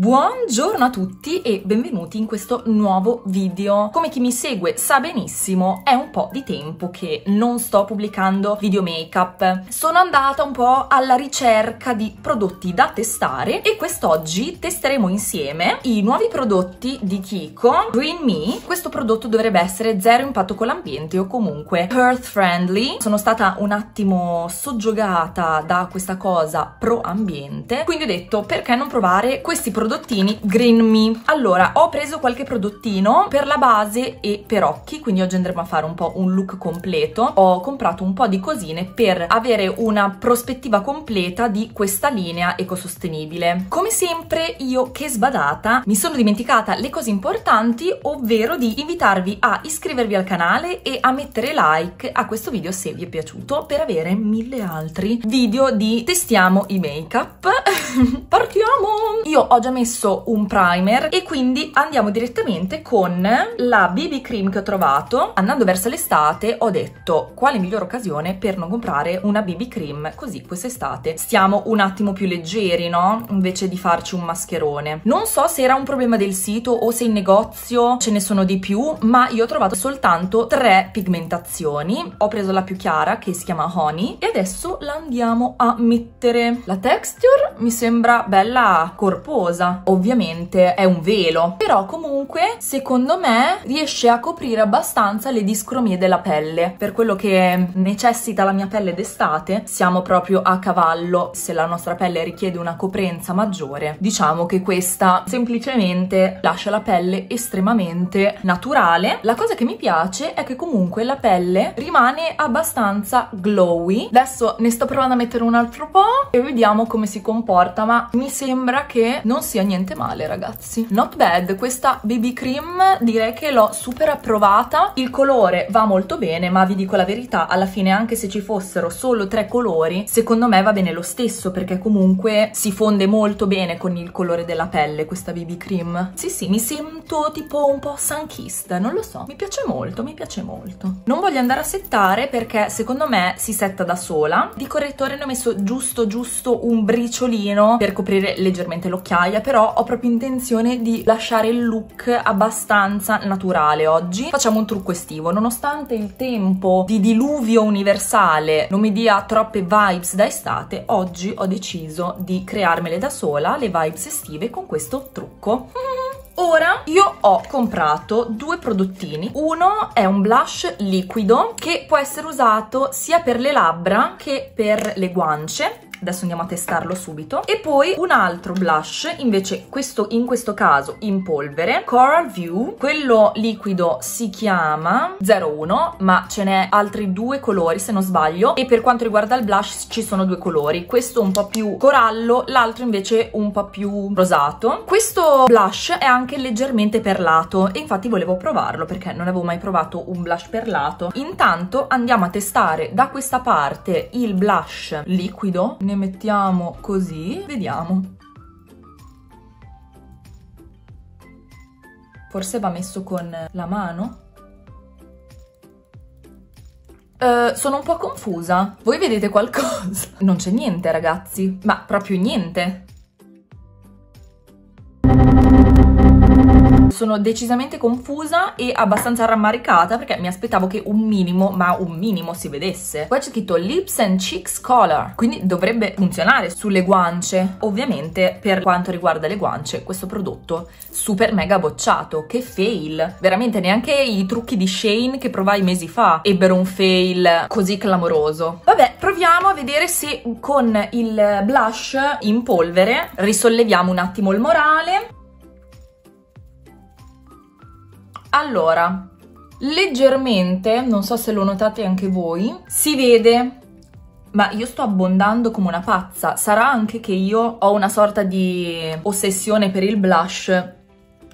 Buongiorno a tutti e benvenuti in questo nuovo video. Come chi mi segue sa benissimo, è un po' di tempo che non sto pubblicando video make up. Sono andata un po' alla ricerca di prodotti da testare e quest'oggi testeremo insieme i nuovi prodotti di Kiko Green Me. Questo prodotto dovrebbe essere zero impatto con l'ambiente o comunque earth friendly. Sono stata un attimo soggiogata da questa cosa pro ambiente, quindi ho detto perché non provare questi prodotti prodottini Green Me. Allora, ho preso qualche prodottino per la base e per occhi, quindi oggi andremo a fare un po' un look completo. Ho comprato un po' di cosine per avere una prospettiva completa di questa linea ecosostenibile. Come sempre, io che sbadata, mi sono dimenticata le cose importanti, ovvero di invitarvi a iscrivervi al canale e a mettere like a questo video se vi è piaciuto per avere mille altri video di testiamo i make up. Partiamo! Io ho già messo messo un primer e quindi andiamo direttamente con la BB Cream che ho trovato. Andando verso l'estate ho detto quale migliore occasione per non comprare una BB Cream così quest'estate stiamo un attimo più leggeri, no? Invece di farci un mascherone. Non so se era un problema del sito o se in negozio ce ne sono di più, ma io ho trovato soltanto tre pigmentazioni. Ho preso la più chiara che si chiama Honey e adesso la andiamo a mettere. La texture mi sembra bella corposa, ovviamente è un velo, però comunque secondo me riesce a coprire abbastanza le discromie della pelle. Per quello che necessita la mia pelle d'estate, siamo proprio a cavallo, se la nostra pelle richiede una coprenza maggiore, diciamo che questa semplicemente lascia la pelle estremamente naturale. La cosa che mi piace è che comunque la pelle rimane abbastanza glowy. Adesso ne sto provando a mettere un altro po' e vediamo come si comporta, ma mi sembra che non sia sia niente male ragazzi not bad questa BB cream direi che l'ho super approvata il colore va molto bene ma vi dico la verità alla fine anche se ci fossero solo tre colori secondo me va bene lo stesso perché comunque si fonde molto bene con il colore della pelle questa BB cream sì sì mi sento tipo un po' sanchista non lo so mi piace molto mi piace molto non voglio andare a settare perché secondo me si setta da sola di correttore ne ho messo giusto giusto un briciolino per coprire leggermente l'occhiaia però ho proprio intenzione di lasciare il look abbastanza naturale oggi. Facciamo un trucco estivo, nonostante il tempo di diluvio universale non mi dia troppe vibes da estate, oggi ho deciso di crearmele da sola, le vibes estive, con questo trucco. Ora io ho comprato due prodottini, uno è un blush liquido che può essere usato sia per le labbra che per le guance adesso andiamo a testarlo subito e poi un altro blush invece questo in questo caso in polvere Coral View quello liquido si chiama 01 ma ce n'è altri due colori se non sbaglio e per quanto riguarda il blush ci sono due colori questo un po' più corallo l'altro invece un po' più rosato questo blush è anche leggermente perlato e infatti volevo provarlo perché non avevo mai provato un blush perlato intanto andiamo a testare da questa parte il blush liquido ne mettiamo così, vediamo. Forse va messo con la mano? Uh, sono un po' confusa. Voi vedete qualcosa? Non c'è niente, ragazzi. Ma proprio niente. sono decisamente confusa e abbastanza rammaricata perché mi aspettavo che un minimo, ma un minimo si vedesse. Poi c'è scritto Lips and Cheeks Color, quindi dovrebbe funzionare sulle guance. Ovviamente per quanto riguarda le guance questo prodotto super mega bocciato, che fail. Veramente neanche i trucchi di Shane che provai mesi fa ebbero un fail così clamoroso. Vabbè, proviamo a vedere se con il blush in polvere risolleviamo un attimo il morale Allora, leggermente, non so se lo notate anche voi, si vede ma io sto abbondando come una pazza. Sarà anche che io ho una sorta di ossessione per il blush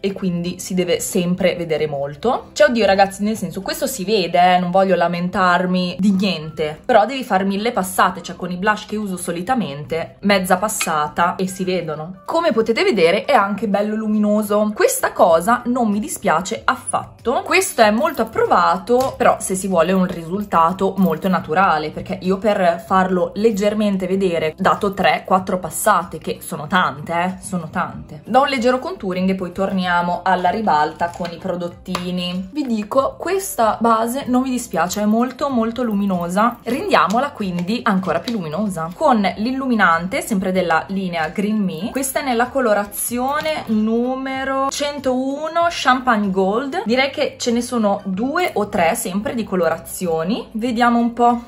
e quindi si deve sempre vedere molto. Cioè, oddio ragazzi, nel senso, questo si vede, eh, non voglio lamentarmi di niente, però devi far mille passate, cioè con i blush che uso solitamente, mezza passata e si vedono. Come potete vedere è anche bello luminoso. Questa cosa non mi dispiace affatto. Questo è molto approvato, però se si vuole un risultato molto naturale, perché io per farlo leggermente vedere, dato 3-4 passate, che sono tante, eh, sono tante. Do un leggero contouring e poi torniamo torniamo alla ribalta con i prodottini. Vi dico, questa base non mi dispiace, è molto molto luminosa. Rendiamola quindi ancora più luminosa. Con l'illuminante, sempre della linea Green Me, questa è nella colorazione numero 101 Champagne Gold. Direi che ce ne sono due o tre sempre di colorazioni. Vediamo un po'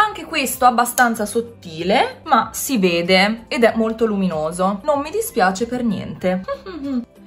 Anche questo abbastanza sottile, ma si vede ed è molto luminoso. Non mi dispiace per niente.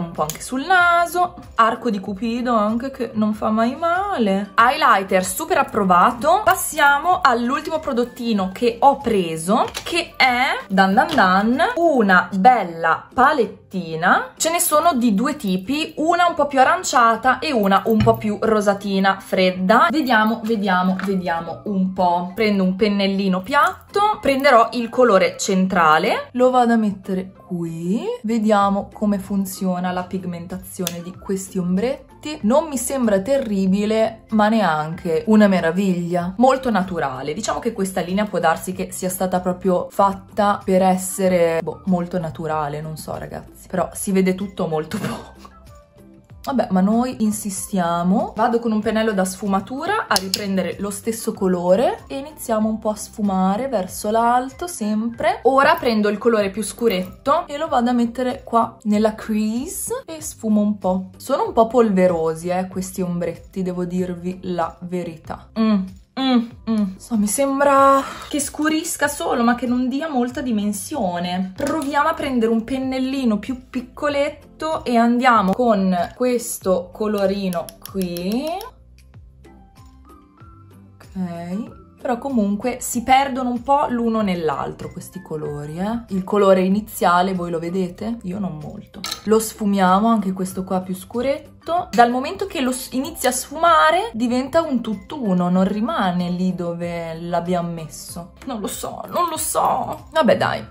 mettiamo un po' anche sul naso, arco di cupido anche che non fa mai male, highlighter super approvato, passiamo all'ultimo prodottino che ho preso che è, dan dan dan, una bella palettina, ce ne sono di due tipi, una un po' più aranciata e una un po' più rosatina fredda, vediamo, vediamo, vediamo un po', prendo un pennellino piatto, prenderò il colore centrale, lo vado a mettere qui qui vediamo come funziona la pigmentazione di questi ombretti non mi sembra terribile ma neanche una meraviglia molto naturale diciamo che questa linea può darsi che sia stata proprio fatta per essere boh, molto naturale non so ragazzi però si vede tutto molto poco Vabbè, ma noi insistiamo. Vado con un pennello da sfumatura a riprendere lo stesso colore e iniziamo un po' a sfumare verso l'alto, sempre. Ora prendo il colore più scuretto e lo vado a mettere qua nella crease e sfumo un po'. Sono un po' polverosi, eh, questi ombretti, devo dirvi la verità. Mmm. Mm, mm. So, mi sembra che scurisca solo, ma che non dia molta dimensione. Proviamo a prendere un pennellino più piccoletto e andiamo con questo colorino qui. Ok però comunque si perdono un po' l'uno nell'altro questi colori, eh? Il colore iniziale voi lo vedete? Io non molto. Lo sfumiamo, anche questo qua più scuretto dal momento che lo inizia a sfumare diventa un tutt'uno, non rimane lì dove l'abbiamo messo. Non lo so, non lo so. Vabbè dai,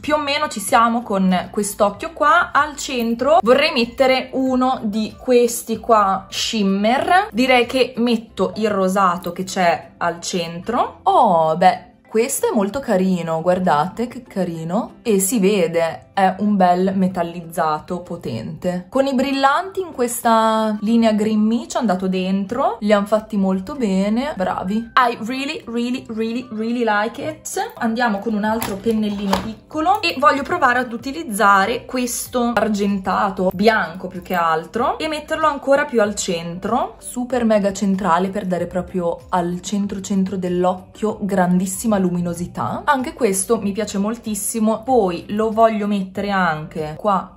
più o meno ci siamo con quest'occhio qua al centro vorrei mettere uno di questi qua shimmer direi che metto il rosato che c'è al centro oh beh questo è molto carino, guardate che carino e si vede, è un bel metallizzato potente. Con i brillanti in questa linea green ci hanno dato dentro, li hanno fatti molto bene, bravi. I really, really, really, really like it. Andiamo con un altro pennellino piccolo e voglio provare ad utilizzare questo argentato bianco più che altro e metterlo ancora più al centro, super mega centrale per dare proprio al centro centro dell'occhio grandissima luminosità. Anche questo mi piace moltissimo, poi lo voglio mettere mettere anche qua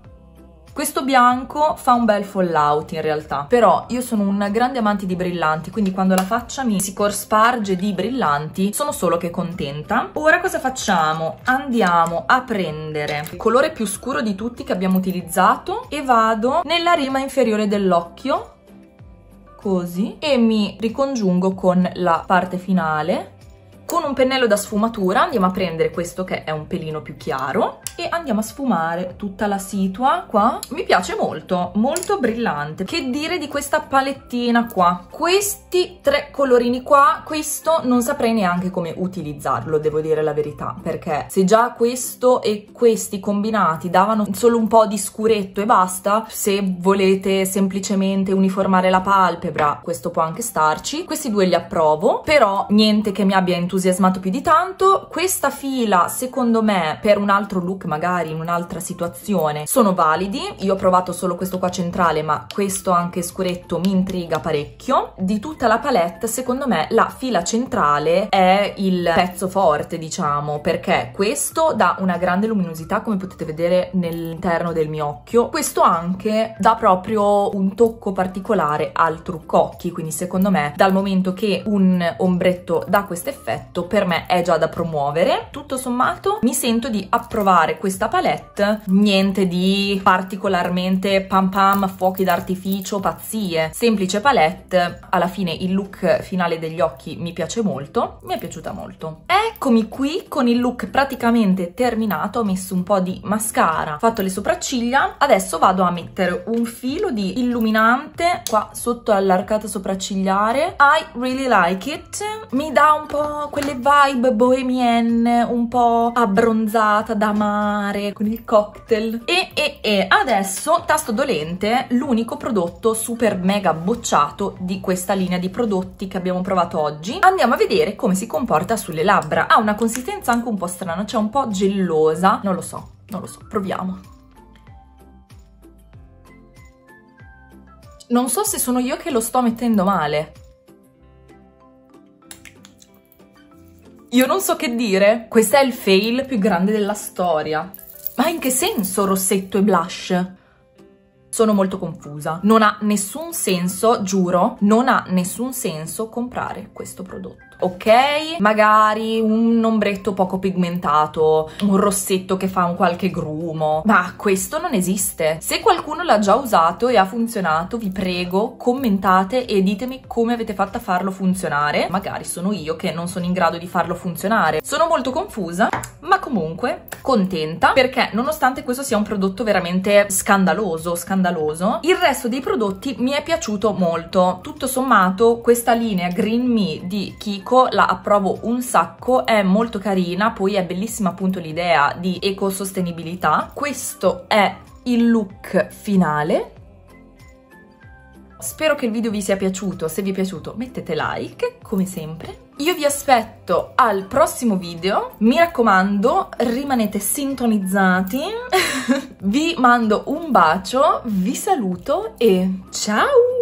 questo bianco fa un bel fallout in realtà, però io sono un grande amante di brillanti, quindi quando la faccia mi si corsparge di brillanti sono solo che contenta. Ora cosa facciamo? Andiamo a prendere il colore più scuro di tutti che abbiamo utilizzato e vado nella rima inferiore dell'occhio, così, e mi ricongiungo con la parte finale. Con un pennello da sfumatura andiamo a prendere questo che è un pelino più chiaro e andiamo a sfumare tutta la situa qua. Mi piace molto, molto brillante. Che dire di questa palettina qua? Questi tre colorini qua, questo non saprei neanche come utilizzarlo, devo dire la verità, perché se già questo e questi combinati davano solo un po' di scuretto e basta, se volete semplicemente uniformare la palpebra, questo può anche starci. Questi due li approvo, però niente che mi abbia entusiasmato più di tanto. Questa fila, secondo me, per un altro look magari in un'altra situazione sono validi io ho provato solo questo qua centrale ma questo anche scuretto mi intriga parecchio di tutta la palette secondo me la fila centrale è il pezzo forte diciamo perché questo dà una grande luminosità come potete vedere nell'interno del mio occhio questo anche dà proprio un tocco particolare al trucco occhi quindi secondo me dal momento che un ombretto dà questo effetto per me è già da promuovere tutto sommato mi sento di approvare questa palette niente di particolarmente pam pam, fuochi d'artificio, pazzie. Semplice palette, alla fine il look finale degli occhi mi piace molto, mi è piaciuta molto. Eccomi qui con il look praticamente terminato, ho messo un po' di mascara, fatto le sopracciglia. Adesso vado a mettere un filo di illuminante qua sotto all'arcata sopraccigliare. I really like it. Mi dà un po' quelle vibe bohemienne, un po' abbronzata da mano mare, con il cocktail. E, e, e adesso, tasto dolente, l'unico prodotto super mega bocciato di questa linea di prodotti che abbiamo provato oggi. Andiamo a vedere come si comporta sulle labbra. Ha una consistenza anche un po' strana, cioè un po' gelosa. Non lo so, non lo so, proviamo. Non so se sono io che lo sto mettendo male. Io non so che dire, questo è il fail più grande della storia. Ma in che senso rossetto e blush? Sono molto confusa. Non ha nessun senso, giuro, non ha nessun senso comprare questo prodotto ok, magari un ombretto poco pigmentato, un rossetto che fa un qualche grumo, ma questo non esiste. Se qualcuno l'ha già usato e ha funzionato, vi prego, commentate e ditemi come avete fatto a farlo funzionare. Magari sono io che non sono in grado di farlo funzionare. Sono molto confusa, ma comunque contenta perché nonostante questo sia un prodotto veramente scandaloso, scandaloso, il resto dei prodotti mi è piaciuto molto. Tutto sommato, questa linea Green Me di Kiko dico la approvo un sacco, è molto carina, poi è bellissima appunto l'idea di ecosostenibilità. Questo è il look finale. Spero che il video vi sia piaciuto, se vi è piaciuto mettete like, come sempre. Io vi aspetto al prossimo video, mi raccomando rimanete sintonizzati, vi mando un bacio, vi saluto e ciao!